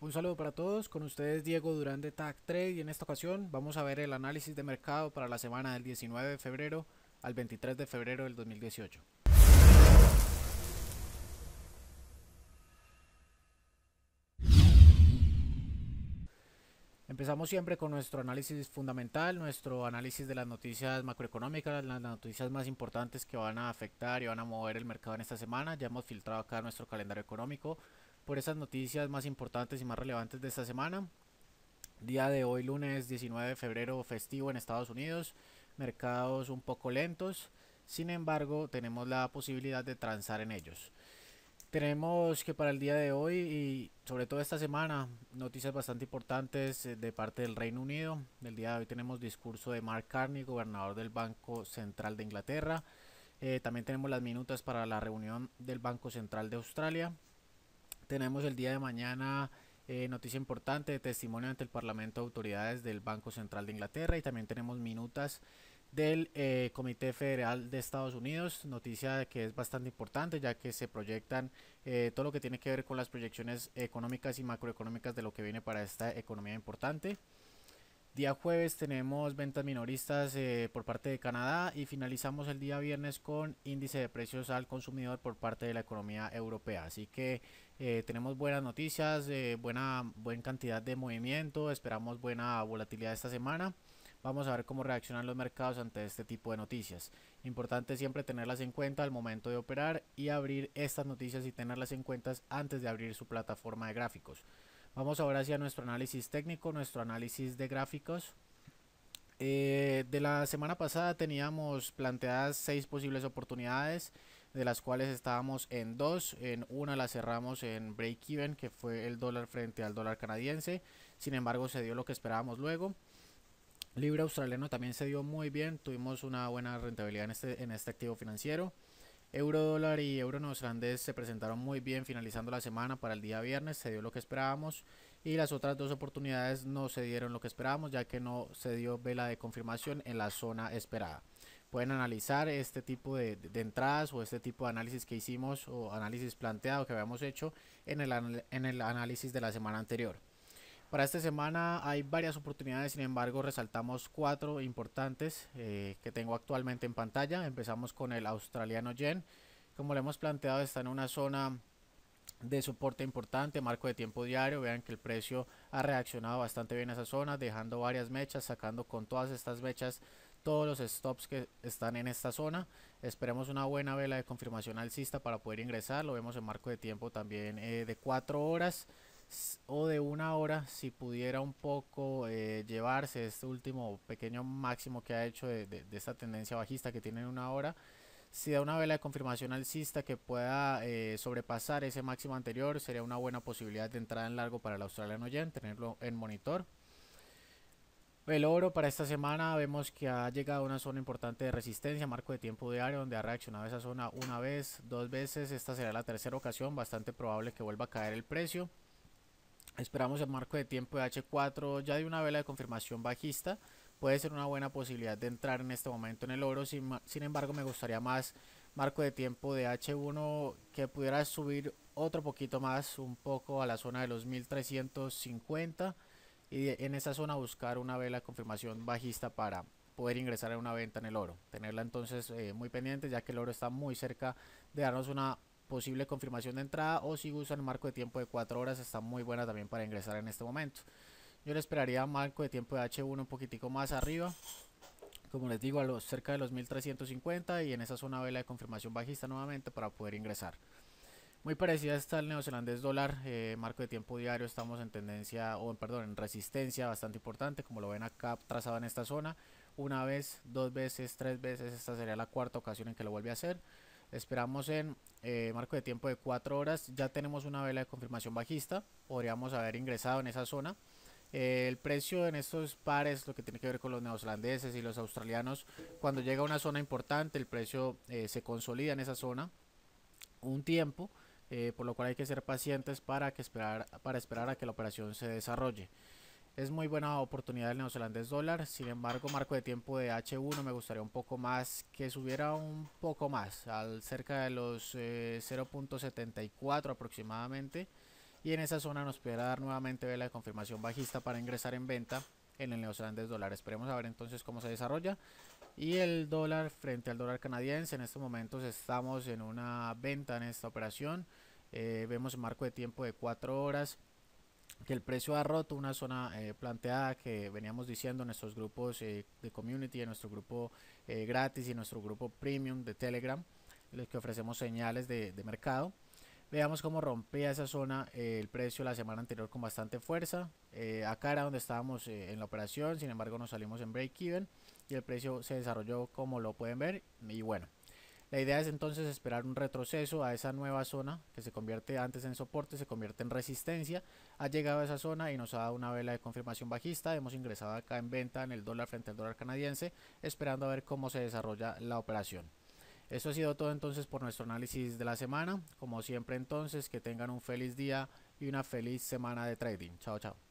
Un saludo para todos, con ustedes Diego Durán de TAC Trade y en esta ocasión vamos a ver el análisis de mercado para la semana del 19 de febrero al 23 de febrero del 2018. Empezamos siempre con nuestro análisis fundamental, nuestro análisis de las noticias macroeconómicas, las noticias más importantes que van a afectar y van a mover el mercado en esta semana. Ya hemos filtrado acá nuestro calendario económico por esas noticias más importantes y más relevantes de esta semana. Día de hoy, lunes 19 de febrero, festivo en Estados Unidos, mercados un poco lentos, sin embargo tenemos la posibilidad de transar en ellos. Tenemos que para el día de hoy y sobre todo esta semana noticias bastante importantes eh, de parte del Reino Unido. del día de hoy tenemos discurso de Mark Carney, gobernador del Banco Central de Inglaterra. Eh, también tenemos las minutas para la reunión del Banco Central de Australia. Tenemos el día de mañana eh, noticia importante de testimonio ante el Parlamento de Autoridades del Banco Central de Inglaterra y también tenemos minutas del eh, Comité Federal de Estados Unidos, noticia que es bastante importante ya que se proyectan eh, todo lo que tiene que ver con las proyecciones económicas y macroeconómicas de lo que viene para esta economía importante. Día jueves tenemos ventas minoristas por parte de Canadá y finalizamos el día viernes con índice de precios al consumidor por parte de la economía europea. Así que eh, tenemos buenas noticias, eh, buena, buena cantidad de movimiento, esperamos buena volatilidad esta semana. Vamos a ver cómo reaccionan los mercados ante este tipo de noticias. Importante siempre tenerlas en cuenta al momento de operar y abrir estas noticias y tenerlas en cuenta antes de abrir su plataforma de gráficos. Vamos ahora hacia nuestro análisis técnico, nuestro análisis de gráficos. Eh, de la semana pasada teníamos planteadas seis posibles oportunidades de las cuales estábamos en dos. En una la cerramos en break-even, que fue el dólar frente al dólar canadiense. Sin embargo, se dio lo que esperábamos luego. Libre australiano también se dio muy bien. Tuvimos una buena rentabilidad en este, en este activo financiero. Euro dólar y euro neozelandés se presentaron muy bien finalizando la semana para el día viernes, se dio lo que esperábamos y las otras dos oportunidades no se dieron lo que esperábamos ya que no se dio vela de confirmación en la zona esperada pueden analizar este tipo de, entradas o este tipo de análisis que hicimos o análisis planteado que habíamos hecho en el, en el análisis de la semana anterior. Para esta semana hay varias oportunidades, sin embargo resaltamos cuatro importantes eh, que tengo actualmente en pantalla. Empezamos con el australiano yen. Como le hemos planteado, está en una zona de soporte importante, marco de tiempo diario. Vean que el precio ha reaccionado bastante bien a esa zona, dejando varias mechas, sacando con todas estas mechas todos los stops que están en esta zona. Esperemos una buena vela de confirmación alcista para poder ingresar. Lo vemos en marco de tiempo también eh, de 4 horas o de una hora si pudiera un poco eh, llevarse este último pequeño máximo que ha hecho de, esta tendencia bajista que tiene en una hora si da una vela de confirmación alcista que pueda eh, sobrepasar ese máximo anterior, sería una buena posibilidad de entrada en largo para el australiano Yen, tenerlo en monitor. El oro para esta semana vemos que ha llegado a una zona importante de resistencia, marco de tiempo diario, donde ha reaccionado esa zona una vez, dos veces, esta será la tercera ocasión, bastante probable que vuelva a caer el precio. Esperamos el marco de tiempo de H4 ya de una vela de confirmación bajista. Puede ser una buena posibilidad de entrar en este momento en el oro. Sin, embargo, me gustaría más marco de tiempo de H1 que pudiera subir otro poquito más, un poco a la zona de los 1350 y en esa zona buscar una vela de confirmación bajista para poder ingresar a una venta en el oro. Tenerla entonces eh, muy pendiente ya que el oro está muy cerca de darnos una posible confirmación de entrada o si usan marco de tiempo de 4 horas está muy buena también para ingresar en este momento. Yo le esperaría marco de tiempo de H1 un poquitico más arriba. Como les digo, a los cerca de los 1350 y en esa zona vela de confirmación bajista nuevamente para poder ingresar. Muy parecida está el neozelandés dólar, eh, marco de tiempo diario, estamos en tendencia, o perdón, en resistencia bastante importante, como lo ven acá trazado en esta zona, una vez, dos veces, tres veces, esta sería la cuarta ocasión en que lo vuelve a hacer. Esperamos en eh, marco de tiempo de cuatro horas, ya tenemos una vela de confirmación bajista, podríamos haber ingresado en esa zona. Eh, el precio en estos pares, lo que tiene que ver con los neozelandeses y los australianos, cuando llega a una zona importante, el precio se consolida en esa zona un tiempo eh, por lo cual hay que ser pacientes para, esperar, para esperar a que la operación se desarrolle. Es muy buena oportunidad el neozelandés dólar, sin embargo marco de tiempo de H1 me gustaría un poco más, que subiera un poco más, al cerca de los 0.74 eh, aproximadamente. Y en esa zona nos pudiera dar nuevamente vela de confirmación bajista para ingresar en venta en el neozelandés dólar. Esperemos a ver entonces cómo se desarrolla. Y el dólar frente al dólar canadiense, en estos momentos estamos en una venta en esta operación. Eh, vemos el marco de tiempo de 4 horas, que el precio ha roto una zona eh, planteada que veníamos diciendo en nuestros grupos eh, de community, en nuestro grupo gratis y nuestro grupo premium de Telegram, los que ofrecemos señales de, de mercado. Veamos cómo rompía esa zona el precio la semana anterior con bastante fuerza. acá era donde estábamos en la operación, sin embargo nos salimos en break-even y el precio se desarrolló como lo pueden ver. Y bueno, la idea es entonces esperar un retroceso a esa nueva zona que se convierte antes en soporte, se convierte en resistencia. Ha llegado a esa zona y nos ha dado una vela de confirmación bajista. Hemos ingresado acá en venta en el dólar frente al dólar canadiense, esperando a ver cómo se desarrolla la operación. Eso ha sido todo entonces por nuestro análisis de la semana. Como siempre entonces, que tengan un feliz día y una feliz semana de trading. Chao, chao.